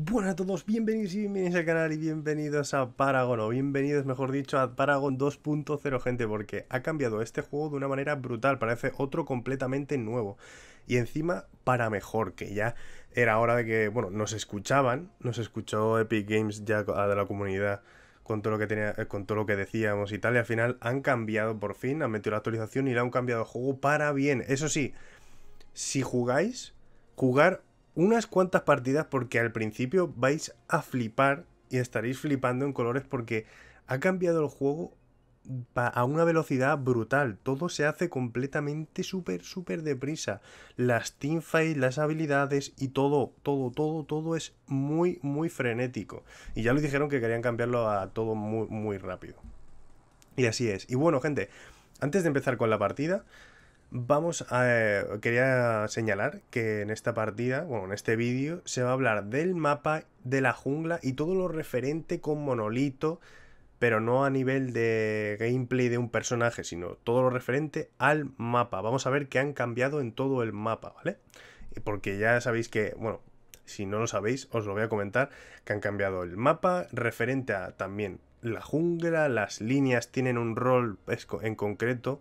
Buenas a todos, bienvenidos y bienvenidos al canal y bienvenidos a Paragon, o bienvenidos mejor dicho a Paragon 2.0 gente, porque ha cambiado este juego de una manera brutal, parece otro completamente nuevo, y encima para mejor, que ya era hora de que, bueno, nos escuchaban, nos escuchó Epic Games ya de la comunidad con todo lo que tenía, eh, con todo lo que decíamos y tal, y al final han cambiado por fin, han metido la actualización y le han cambiado el juego para bien, eso sí, si jugáis, jugar unas cuantas partidas porque al principio vais a flipar y estaréis flipando en colores porque ha cambiado el juego a una velocidad brutal. Todo se hace completamente súper, súper deprisa. Las teamfights, las habilidades y todo, todo, todo, todo es muy, muy frenético. Y ya lo dijeron que querían cambiarlo a todo muy, muy rápido. Y así es. Y bueno, gente, antes de empezar con la partida, Vamos a... Eh, quería señalar que en esta partida, bueno, en este vídeo, se va a hablar del mapa, de la jungla y todo lo referente con monolito, pero no a nivel de gameplay de un personaje, sino todo lo referente al mapa. Vamos a ver qué han cambiado en todo el mapa, ¿vale? Porque ya sabéis que, bueno, si no lo sabéis, os lo voy a comentar, que han cambiado el mapa referente a también la jungla, las líneas tienen un rol en concreto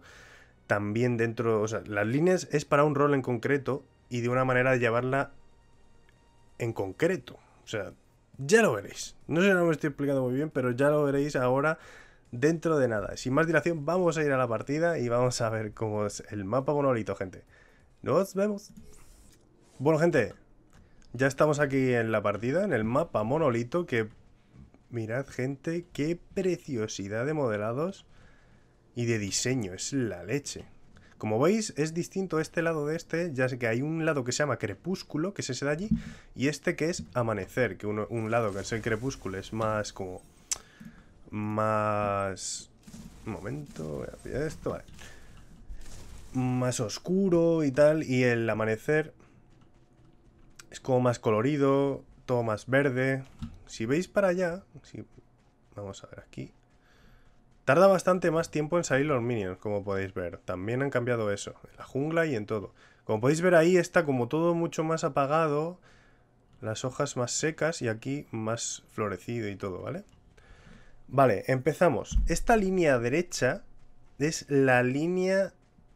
también dentro, o sea, las líneas es para un rol en concreto y de una manera de llevarla en concreto. O sea, ya lo veréis. No sé si lo me estoy explicando muy bien, pero ya lo veréis ahora dentro de nada. Sin más dilación, vamos a ir a la partida y vamos a ver cómo es el mapa monolito, gente. Nos vemos. Bueno, gente, ya estamos aquí en la partida, en el mapa monolito, que... Mirad, gente, qué preciosidad de modelados y de diseño, es la leche. Como veis, es distinto este lado de este, ya que hay un lado que se llama crepúsculo, que es ese de allí, y este que es amanecer, que un lado que es el crepúsculo es más como... Más... momento, voy a pillar esto, Más oscuro y tal, y el amanecer es como más colorido, todo más verde. Si veis para allá, si, vamos a ver aquí, Tarda bastante más tiempo en salir los minions, como podéis ver. También han cambiado eso, en la jungla y en todo. Como podéis ver ahí está como todo mucho más apagado, las hojas más secas y aquí más florecido y todo, ¿vale? Vale, empezamos. Esta línea derecha es la línea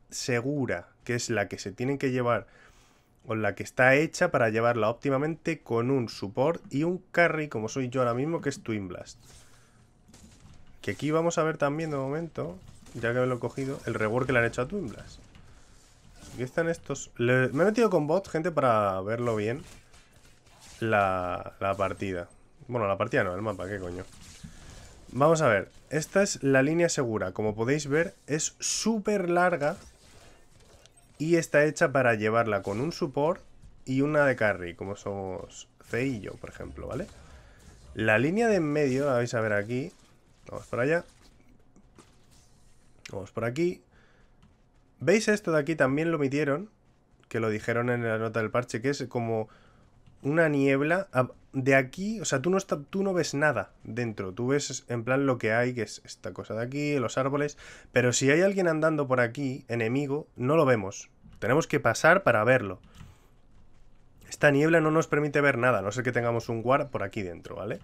segura, que es la que se tiene que llevar o la que está hecha para llevarla óptimamente con un support y un carry, como soy yo ahora mismo, que es Twin Blast. Que aquí vamos a ver también de momento, ya que lo he cogido, el reward que le han hecho a Twinblast. Aquí están estos... Me he metido con bot, gente, para verlo bien. La... la partida. Bueno, la partida no, el mapa, qué coño. Vamos a ver. Esta es la línea segura. Como podéis ver, es súper larga. Y está hecha para llevarla con un support y una de carry, como somos C y yo, por ejemplo, ¿vale? La línea de en medio, la vais a ver aquí, Vamos por allá. Vamos por aquí. ¿Veis esto de aquí? También lo metieron. que lo dijeron en la nota del parche, que es como una niebla. De aquí, o sea, tú no, está, tú no ves nada dentro. Tú ves en plan lo que hay, que es esta cosa de aquí, los árboles. Pero si hay alguien andando por aquí, enemigo, no lo vemos. Tenemos que pasar para verlo. Esta niebla no nos permite ver nada, a no ser que tengamos un guard por aquí dentro, ¿vale?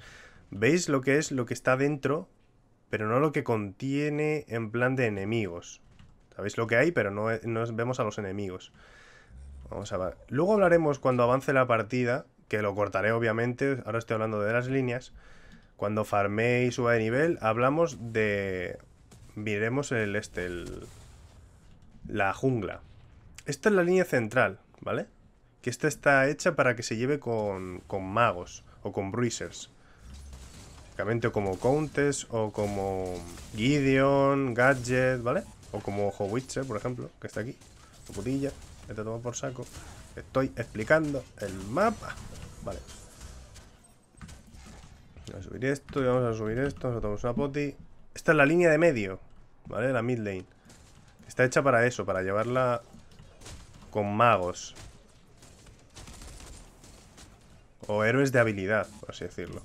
¿Veis lo que es lo que está dentro pero no lo que contiene en plan de enemigos. Sabéis lo que hay, pero no, eh, vemos a los enemigos. Vamos a Luego hablaremos cuando avance la partida, que lo cortaré obviamente, ahora estoy hablando de las líneas. Cuando farme y suba de nivel, hablamos de... Miremos el este, La jungla. Esta es la línea central, ¿vale? Que esta está hecha para que se lleve con, con magos o con bruisers. O como Countess o como Gideon, Gadget, ¿vale? O como Howitzer, por ejemplo, que está aquí. La putilla, que este te por saco. Estoy explicando el mapa. Vale. Vamos a subir esto y vamos a subir esto. Nos tomamos una poti. Esta es la línea de medio, ¿vale? La mid lane. Está hecha para eso, para llevarla con magos. O héroes de habilidad, por así decirlo.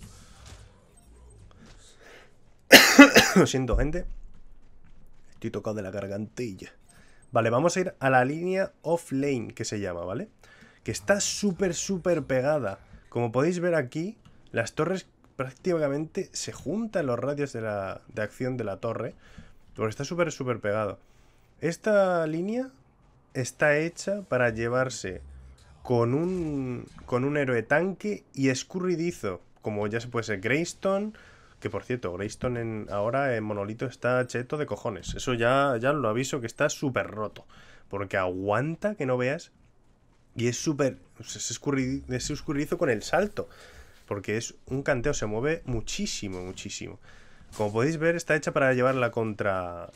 Lo siento, gente. Estoy tocado de la gargantilla. Vale, vamos a ir a la línea offlane que se llama, ¿vale? Que está súper, súper pegada. Como podéis ver aquí, las torres prácticamente se juntan los radios de, de acción de la torre. Porque está súper, súper pegado. Esta línea está hecha para llevarse con un, con un héroe tanque y escurridizo. Como ya se puede ser Greystone, que por cierto, Greystone ahora en monolito está cheto de cojones. Eso ya, ya lo aviso que está súper roto. Porque aguanta que no veas. Y es súper. se escurridizo, con el salto. Porque es un canteo, se mueve muchísimo, muchísimo. Como podéis ver, está hecha para llevarla contra.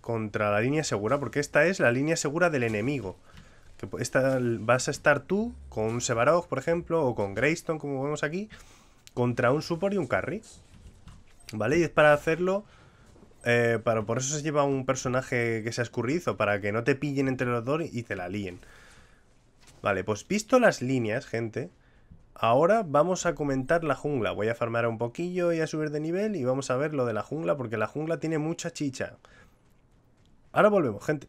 Contra la línea segura. Porque esta es la línea segura del enemigo. Que vas a estar tú con un por ejemplo, o con Greystone, como vemos aquí contra un support y un carry. ¿Vale? Y es para hacerlo... Eh, por eso se lleva un personaje que sea escurrizo, para que no te pillen entre los dos y te la líen. Vale, pues visto las líneas, gente, ahora vamos a comentar la jungla. Voy a farmar un poquillo y a subir de nivel y vamos a ver lo de la jungla, porque la jungla tiene mucha chicha. Ahora volvemos, gente.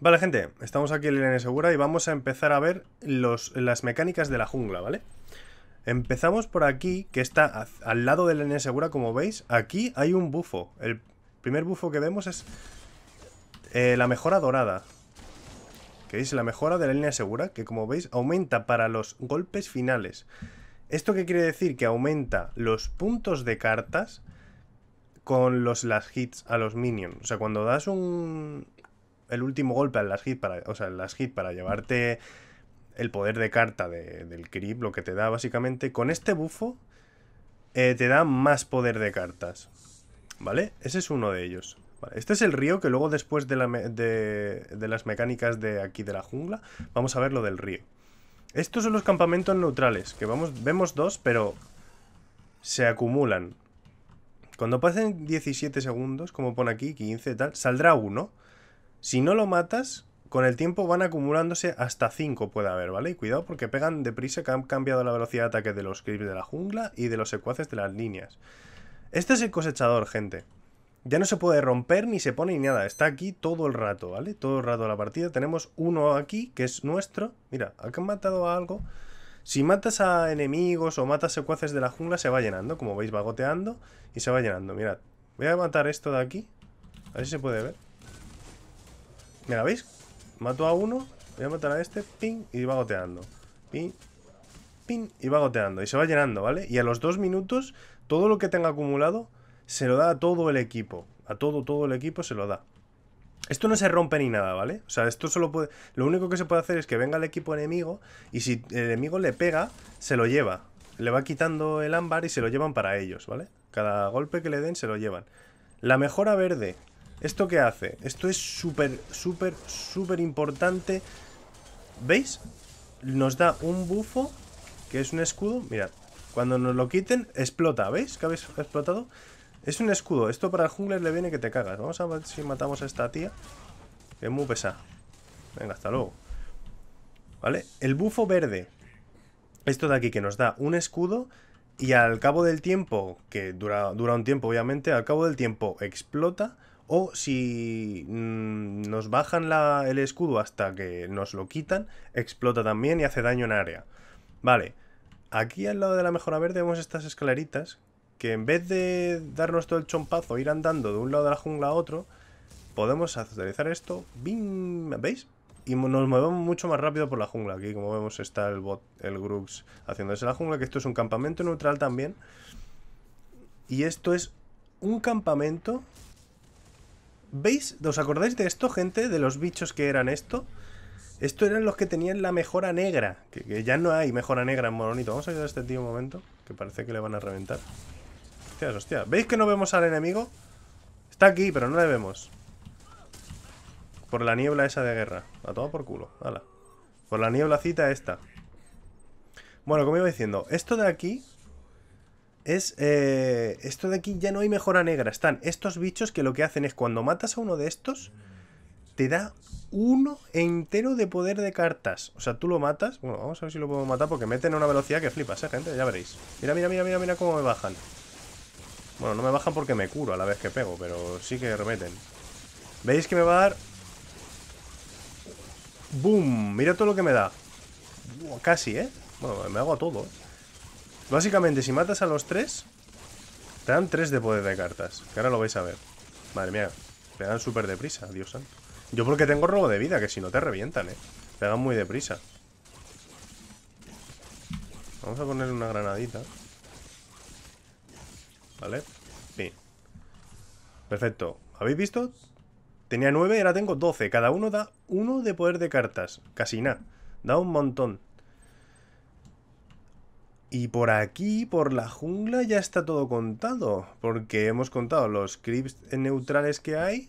Vale, gente, estamos aquí en Segura y vamos a empezar a ver las mecánicas de la jungla, ¿vale? Empezamos por aquí, que está al lado de la línea Segura, como veis. Aquí hay un bufo. El primer bufo que vemos es eh, la mejora dorada. Que es la mejora de la línea segura, que como veis aumenta para los golpes finales. ¿Esto qué quiere decir? Que aumenta los puntos de cartas con los las hits a los minions. O sea, cuando das un... el último golpe al las hit para, o sea, las hit para llevarte el poder de carta del creep, lo que te da básicamente, con este bufo eh, te da más poder de cartas. ¿Vale? Ese es uno de ellos. este es el río que luego después de, las mecánicas de aquí de la jungla, vamos a ver lo del río. Estos son los campamentos neutrales, que vamos, vemos dos, pero se acumulan. Cuando pasen 17 segundos, como pone aquí, 15 tal, saldrá uno. Si no lo matas, con el tiempo van acumulándose hasta 5 puede haber, ¿vale? Y cuidado porque pegan deprisa que han cambiado la velocidad de ataque de los creeps de la jungla y de los secuaces de las líneas. Este es el cosechador, gente. Ya no se puede romper ni se pone ni nada. Está aquí todo el rato, ¿vale? Todo el rato de la partida. Tenemos uno aquí que es nuestro. Mira, acá han matado a algo. Si matas a enemigos o matas secuaces de la jungla se va llenando. Como veis va goteando y se va llenando. Mirad, voy a matar esto de aquí. A ver si se puede ver. Mira, ¿veis? Mato a uno, voy a matar a este, ping, y va goteando. Ping, ping, y va goteando. Y se va llenando, ¿vale? Y a los dos minutos, todo lo que tenga acumulado, se lo da a todo el equipo. A todo, todo el equipo se lo da. Esto no se rompe ni nada, ¿vale? O sea, esto solo puede... Lo único que se puede hacer es que venga el equipo enemigo y si el enemigo le pega, se lo lleva. Le va quitando el ámbar y se lo llevan para ellos, ¿vale? Cada golpe que le den se lo llevan. La mejora verde, ¿Esto qué hace? Esto es súper, súper, súper importante. ¿Veis? Nos da un bufo, que es un escudo. Mirad, cuando nos lo quiten, explota. ¿Veis que habéis explotado? Es un escudo. Esto para el jungler le viene que te cagas. Vamos a ver si matamos a esta tía, que es muy pesada. Venga, hasta luego. ¿Vale? El bufo verde. Esto de aquí que nos da un escudo y al cabo del tiempo, que dura, dura un tiempo obviamente, al cabo del tiempo explota o si mm, nos bajan la, el escudo hasta que nos lo quitan, explota también y hace daño en área. Vale, aquí al lado de la mejora verde vemos estas escaleritas que en vez de darnos todo el chompazo, ir andando de un lado de la jungla a otro, podemos utilizar esto, ¡bim! ¿veis? Y nos movemos mucho más rápido por la jungla. Aquí, como vemos, está el bot, el Grux, haciéndose la jungla, que esto es un campamento neutral también. Y esto es un campamento ¿Veis? ¿Os acordáis de esto, gente? De los bichos que eran esto. Esto eran los que tenían la mejora negra. Que, ya no hay mejora negra en Moronito. Vamos a ayudar a este tío un momento. Que parece que le van a reventar. Hostias, hostia. ¿Veis que no vemos al enemigo? Está aquí, pero no le vemos. Por la niebla esa de guerra. A todo por culo. Hala. Por la nieblacita esta. Bueno, como iba diciendo, esto de aquí es eh, esto de aquí ya no hay mejora negra. Están estos bichos que lo que hacen es cuando matas a uno de estos, te da uno entero de poder de cartas. O sea, tú lo matas. Bueno, vamos a ver si lo puedo matar porque meten a una velocidad que flipas, ¿eh, gente? Ya veréis. Mira, mira, mira, mira, mira cómo me bajan. Bueno, no me bajan porque me curo a la vez que pego, pero sí que remeten. ¿Veis que me va a dar? ¡Boom! Mira todo lo que me da. casi, ¿eh? Bueno, me hago a todo, ¿eh? Básicamente, si matas a los tres, te dan tres de poder de cartas. Que ahora lo vais a ver. Madre mía, te dan súper deprisa, Dios santo. Yo porque tengo robo de vida, que si no te revientan, eh. Te dan muy deprisa. Vamos a poner una granadita. ¿Vale? sí Perfecto. ¿Habéis visto? Tenía nueve, ahora tengo 12. Cada uno da uno de poder de cartas. Casi nada. Da un montón. Y por aquí, por la jungla, ya está todo contado. Porque hemos contado los creeps neutrales que hay.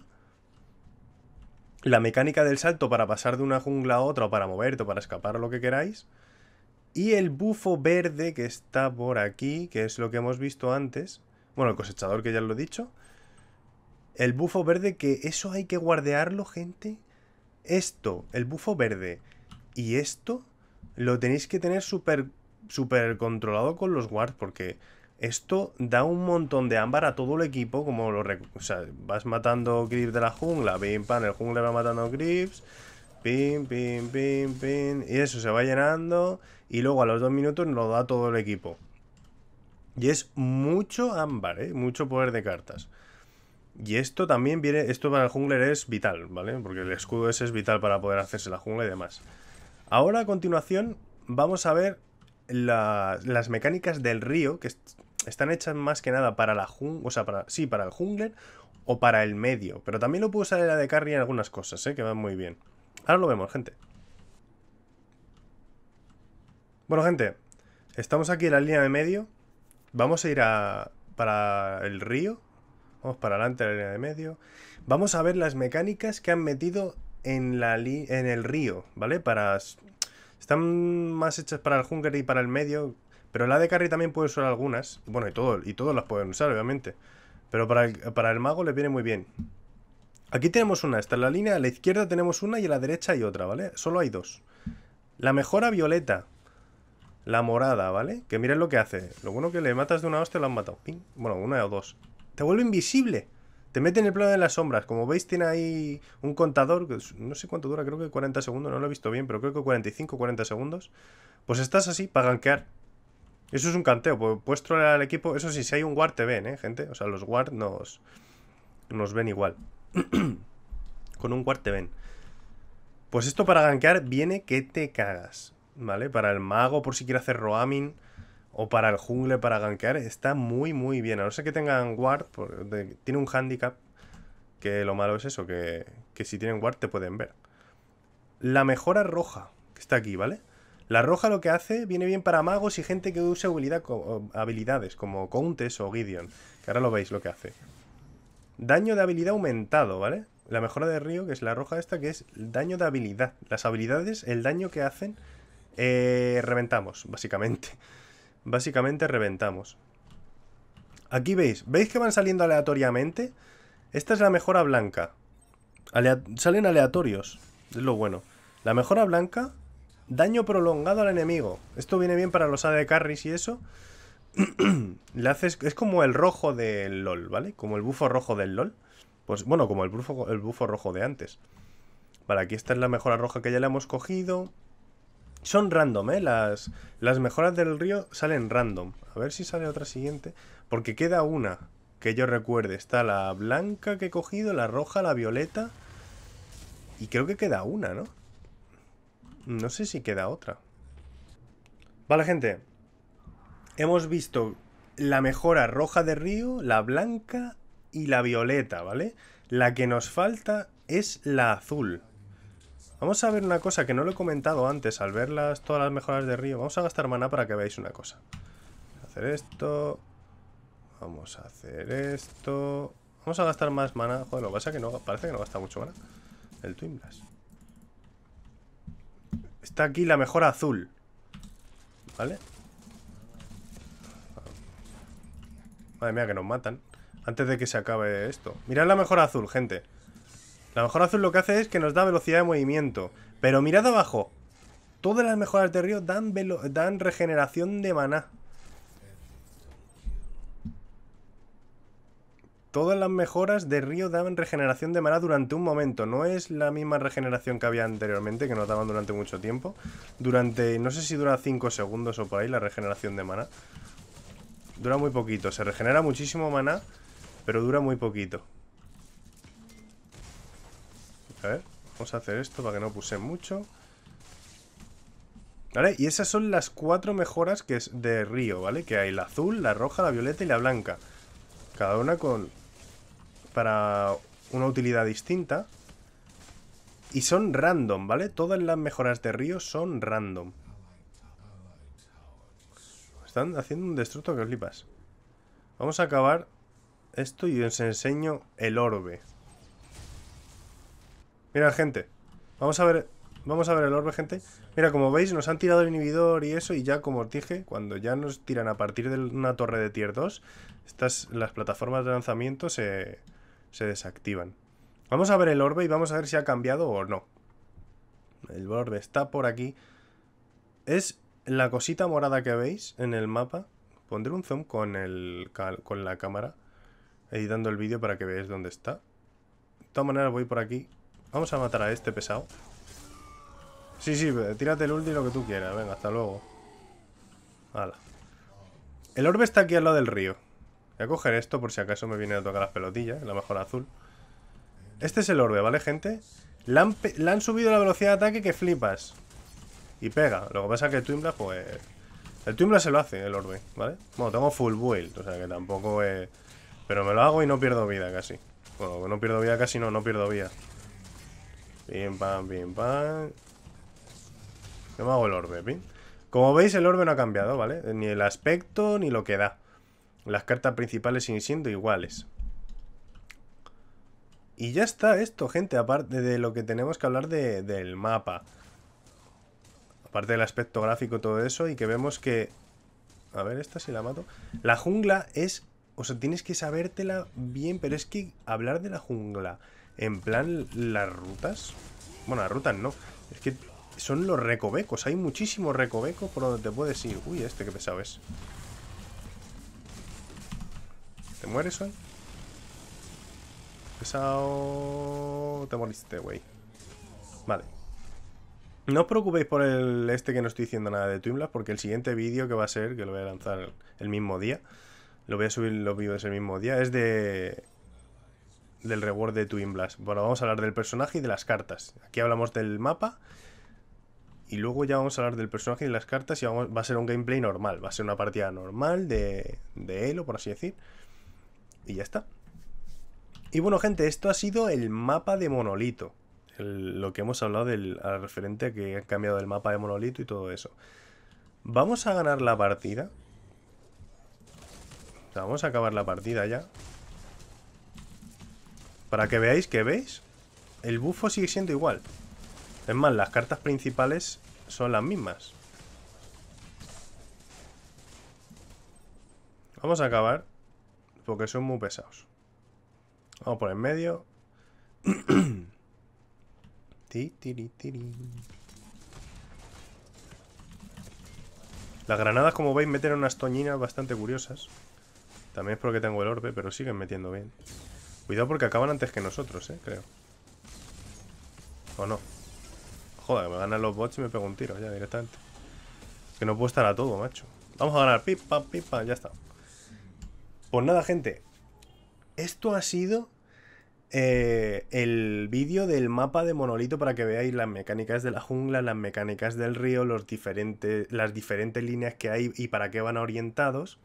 La mecánica del salto para pasar de una jungla a otra, o para moverte, o para escapar, o lo que queráis. Y el bufo verde que está por aquí, que es lo que hemos visto antes. Bueno, el cosechador que ya lo he dicho. El bufo verde que eso hay que guardearlo, gente. Esto, el bufo verde y esto lo tenéis que tener súper súper controlado con los guards porque esto da un montón de ámbar a todo el equipo, como lo... O vas matando creeps de la jungla, pim, pam, el jungler va matando grips pim, pim, pim, pim, y eso se va llenando, y luego a los dos minutos lo da todo el equipo. Y es mucho ámbar, ¿eh? Mucho poder de cartas. Y esto también viene, esto para el jungler es vital, ¿vale? Porque el escudo ese es vital para poder hacerse la jungla y demás. Ahora a continuación vamos a ver las mecánicas del río, que están hechas más que nada para la jungla, o sea, para, sí, para el jungler o para el medio. Pero también lo puedo usar en la de carry en algunas cosas, ¿eh? que van muy bien. Ahora lo vemos, gente. Bueno, gente, estamos aquí en la línea de medio. Vamos a ir a, para el río. Vamos para adelante a la línea de medio. Vamos a ver las mecánicas que han metido en, la en el río, ¿vale? Para están más hechas para el jungler y para el medio. Pero la de carry también puede usar algunas. Bueno, y, todo, y todos las pueden usar, obviamente. Pero para el, para el mago le viene muy bien. Aquí tenemos una, esta en la línea, a la izquierda tenemos una y a la derecha hay otra, ¿vale? Solo hay dos. La mejora violeta, la morada, ¿vale? Que miren lo que hace. Lo bueno que le matas de una hostia la han matado. Bueno, una o dos. Te vuelve invisible. Te meten el plano de las sombras. Como veis, tiene ahí un contador. no sé cuánto dura, creo que 40 segundos. No lo he visto bien, pero creo que 45, 40 segundos. Pues estás así para gankear. Eso es un canteo. puesto al equipo. Eso sí, si hay un guard te ven, ¿eh, gente? O sea, los guard nos, nos ven igual. Con un guard te ven. Pues esto para gankear viene que te cagas. ¿Vale? Para el mago, por si quiere hacer roaming o para el jungle para gankear está muy muy bien. A no ser que tengan ward, tiene un handicap, que lo malo es eso, que, si tienen ward te pueden ver. La mejora roja, que está aquí, ¿vale? La roja lo que hace viene bien para magos y gente que use habilidades como Countess o Gideon, que ahora lo veis lo que hace. Daño de habilidad aumentado, ¿vale? La mejora de Río, que es la roja esta, que es daño de habilidad. Las habilidades, el daño que hacen, eh, reventamos, básicamente básicamente reventamos. Aquí veis, ¿veis que van saliendo aleatoriamente? Esta es la mejora blanca. salen aleatorios, es lo bueno. La mejora blanca, daño prolongado al enemigo. Esto viene bien para los de carries y eso. haces, es como el rojo del LOL, ¿vale? Como el bufo rojo del LOL. Pues bueno, como el bufo, el bufo rojo de antes. Vale, aquí esta es la mejora roja que ya le hemos cogido. Son random, ¿eh? Las, mejoras del río salen random. A ver si sale otra siguiente. Porque queda una que yo recuerde. Está la blanca que he cogido, la roja, la violeta. Y creo que queda una, ¿no? No sé si queda otra. Vale, gente. Hemos visto la mejora roja de río, la blanca y la violeta, ¿vale? La que nos falta es la azul. Vamos a ver una cosa que no lo he comentado antes al ver todas las mejoras de río. Vamos a gastar maná para que veáis una cosa. Vamos a hacer esto. Vamos a hacer esto. Vamos a gastar más mana Joder, lo pasa que no, parece que no gasta mucho mana El Twin Está aquí la mejora azul. ¿Vale? Madre mía, que nos matan. Antes de que se acabe esto. Mirad la mejora azul, gente. La mejor azul lo que hace es que nos da velocidad de movimiento. Pero mirad abajo. Todas las mejoras de río dan, dan regeneración de maná. Todas las mejoras de río dan regeneración de maná durante un momento. No es la misma regeneración que había anteriormente, que nos daban durante mucho tiempo. Durante, no sé si dura 5 segundos o por ahí, la regeneración de maná. Dura muy poquito. Se regenera muchísimo maná, pero dura muy poquito. A ver, vamos a hacer esto para que no puse mucho. ¿Vale? Y esas son las cuatro mejoras que es de río, ¿vale? Que hay la azul, la roja, la violeta y la blanca. Cada una con... Para una utilidad distinta. Y son random, ¿vale? Todas las mejoras de río son random. Están haciendo un destructo que flipas. Vamos a acabar esto y os enseño el orbe. Mira, gente. Vamos a ver. Vamos a ver el orbe, gente. Mira, como veis, nos han tirado el inhibidor y eso, y ya, como os dije, cuando ya nos tiran a partir de una torre de tier 2, estas, las plataformas de lanzamiento se, desactivan. Vamos a ver el orbe y vamos a ver si ha cambiado o no. El orbe está por aquí. Es la cosita morada que veis en el mapa. Pondré un zoom con, el, con la cámara, editando el vídeo para que veáis dónde está. De todas maneras, voy por aquí Vamos a matar a este pesado. Sí, sí, eh, tírate el ulti lo que tú quieras. Venga, hasta luego. Hala. El orbe está aquí al lado del río. Voy a coger esto por si acaso me viene a tocar las pelotillas. La mejor azul. Este es el orbe, ¿vale, gente? Le han, subido la velocidad de ataque que flipas. Y pega. Lo que pasa es que el Twimbla, pues... El Twimbla se lo hace, el orbe, ¿vale? Bueno, tengo full build, o sea que tampoco es... Pero me lo hago y no pierdo vida casi. Bueno, no pierdo vida casi, no, no pierdo vida. Bien pam, bien pam. Yo me hago el orbe, Como veis, el orbe no ha cambiado, ¿vale? Ni el aspecto, ni lo que da. Las cartas principales siguen siendo iguales. Y ya está esto, gente, aparte de lo que tenemos que hablar de, del mapa. Aparte del aspecto gráfico, todo eso, y que vemos que... A ver, esta si la mato. La jungla es... O sea, tienes que sabértela bien, pero es que hablar de la jungla en plan, las rutas. Bueno, las rutas no. Es que son los recovecos. Hay muchísimos recovecos por donde te puedes ir. Uy, este que pesado es. ¿Te mueres hoy? Pesado. Te moriste, güey. Vale. No os preocupéis por el este que no estoy diciendo nada de Twinblast, porque el siguiente vídeo que va a ser, que lo voy a lanzar el mismo día, lo voy a subir los vídeos el mismo día, es de del reward de Twin Blast. Bueno, vamos a hablar del personaje y de las cartas. Aquí hablamos del mapa. Y luego ya vamos a hablar del personaje y de las cartas. Y vamos, va a ser un gameplay normal. Va a ser una partida normal de, de Elo, por así decir. Y ya está. Y bueno, gente, esto ha sido el mapa de Monolito. lo que hemos hablado del al referente que ha cambiado el mapa de Monolito y todo eso. Vamos a ganar la partida. vamos a acabar la partida ya. Para que veáis que veis, el bufo sigue siendo igual. Es más, las cartas principales son las mismas. Vamos a acabar, porque son muy pesados. Vamos por el medio. Las granadas, como veis, meten unas toñinas bastante curiosas. También es porque tengo el orbe, pero siguen metiendo bien. Cuidado porque acaban antes que nosotros, eh, creo. ¿O no? Joder, me ganan los bots y me pego un tiro ya directamente. Que no puedo estar a todo, macho. Vamos a ganar. Pipa, pipa, ya está. Pues nada, gente. Esto ha sido eh, el vídeo del mapa de monolito para que veáis las mecánicas de la jungla, las mecánicas del río, los diferentes, las diferentes líneas que hay y para qué van orientados.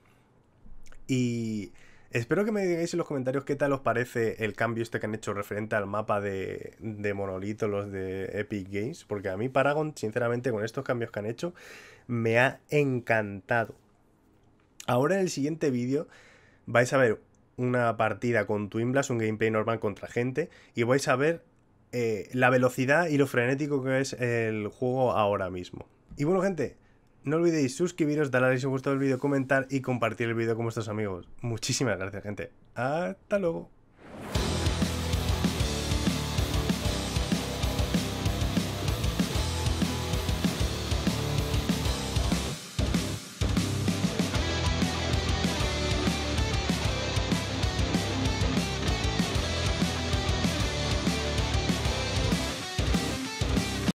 Y Espero que me digáis en los comentarios qué tal os parece el cambio este que han hecho referente al mapa de, de monolito, los de Epic Games, porque a mí Paragon, sinceramente, con estos cambios que han hecho, me ha encantado. Ahora en el siguiente vídeo vais a ver una partida con Twin un gameplay normal contra gente, y vais a ver eh, la velocidad y lo frenético que es el juego ahora mismo. Y bueno, gente, no olvidéis suscribiros, darle a like si os el vídeo, comentar y compartir el vídeo con vuestros amigos. Muchísimas gracias, gente. Hasta luego.